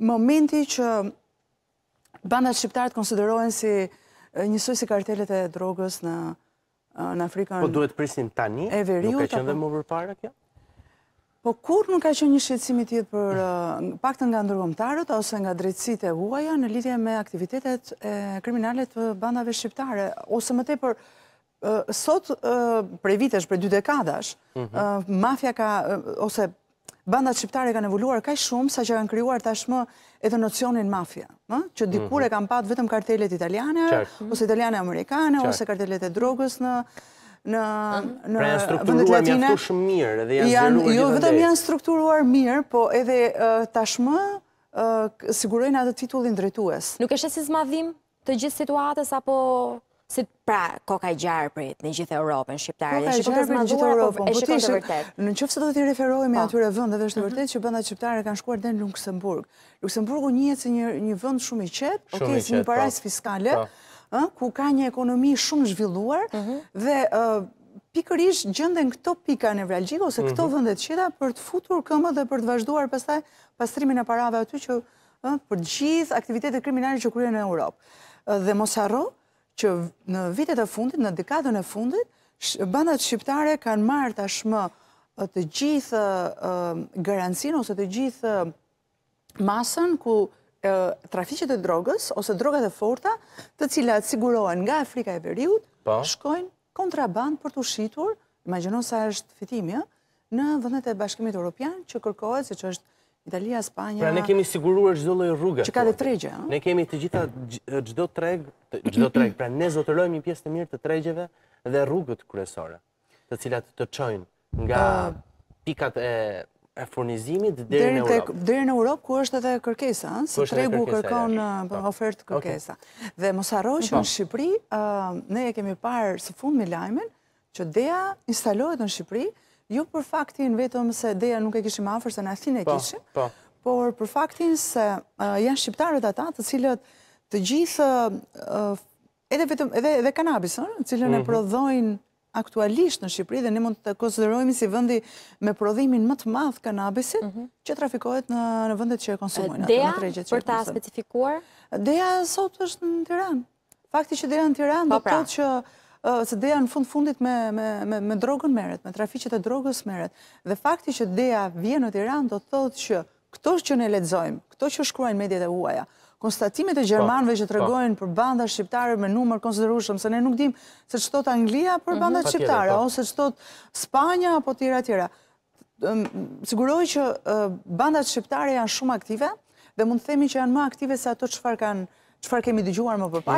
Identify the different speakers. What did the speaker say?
Speaker 1: momenti që bandat shqiptarët konsiderohen si njësoj si kartelet e drogës në Afrikan... Po duhet prisim tani? E veriut... Nuk e qënë dhe më vërpare kjo? Po kur nuk ka qënë një shqecimi tjetë për pakten nga ndërgomtarët ose nga drejtësit e huaja në lidhje me aktivitetet kriminalet të bandave shqiptare? Ose më te për sot prej vitesh, prej dy dekadash, mhm. mafja ka, ose bandat shqiptare kanë evoluar ka shumë sa që kanë kryuar tashmë edhe nocionin mafia, që dikure mhm. kanë patë vetëm kartelet italiane, ose italiane amerikane, ose kartelet e drogës në në vëndet latine. Pra janë strukturuar mjaftush mirë, edhe janë jo, janë strukturuar mirë, po edhe tashmë sigurojnë atë titullin drejtues. Nuk e shesiz madhim të gjithë situatës, apo si pra koka i gjarë të në gjithë Europën, shqiptarë, dhe shqiptarë për në gjithë po, Europën, e po shikon të vërtet. Në qëfë se do t'i referohemi po. atyre vënd, dhe është të mhm. vërtet që bëndat shqiptarë kanë shkuar dhe në Luxemburg. Luxemburgu njëhet si një vënd shumë i qetë, oke, si një parajs fiskale, ku ka një ekonomi shumë zhvilluar, mhm. dhe pikërish gjëndën këto pika në vralgjik, ose këto mhm. vëndet qeta për të futur dhe për të vazhduar pastrimin e parave aty që për gjithë aktivitetet që Europë. Dhe mos arro që në vitet e fundit, në dekadën e fundit, bandat shqiptare kanë marrë tashmë të gjithë garancinë ose të gjithë masën ku trafiqet e drogës ose drogat e forta të cilat sigurohen nga Afrika e Veriut, po. shkojnë kontraband për të shqitur, imaginon sa është fitimja, në vëndet e bashkimit Europian që kërkohet se që është Italia, Spanja... Pra ne kemi siguruar gjithdo lojë rrugë. Që ka dhe tregje, në? Ne kemi të gjitha gjithdo treg, gjdo treg, pra ne zotërojmë një pjesë të mirë të tregjeve dhe rrugët kërësore, të cilat të qojnë nga pikat e furnizimit dhe në Europë. Dhe në Europë, ku është edhe kërkesa, se tregu kërkon po. ofertë kërkesa. Dhe mosaroj që mhm. në Shqipëri, ne kemi parë së fund me lajmen, që DEA instalohet në Shqipëri, Jo për faktin vetëm se deja nuk e kishim afer se në afin e po, kishim, po. por për faktin se janë shqiptarët ata të cilët të gjithë edhe vetëm, edhe kanabisën, cilën e mhm. prodhojnë aktualisht në Shqipëri dhe ne mund të konsiderojmë si vëndi me prodhimin më të madhë kanabisit mhm. që trafikohet në vëndet që e konsumojnë. Deja për ta specifikuar? Deja sot është në Tiran. Fakti që deja në Tiran po, do të pra. të që se Dea në fund fundit me drogën meret, me trafiqet e drogës meret, dhe fakti që Dea vjen në Tiran do të thotë që këto që ne ledzojmë, këto që shkruajnë medjet e uaja, konstatimet e po, Gjermanve që po. të regojnë për banda shqiptare me numër konsiderushëm, se ne nuk dim se qëtot Anglia për mhm, banda shqiptare, po. ose që Spanja, apo tira tira. Siguroj që bandat shqiptare janë shumë aktive, dhe mund të themi që janë më aktive se ato qëfar kemi dëgjuar më përpaj.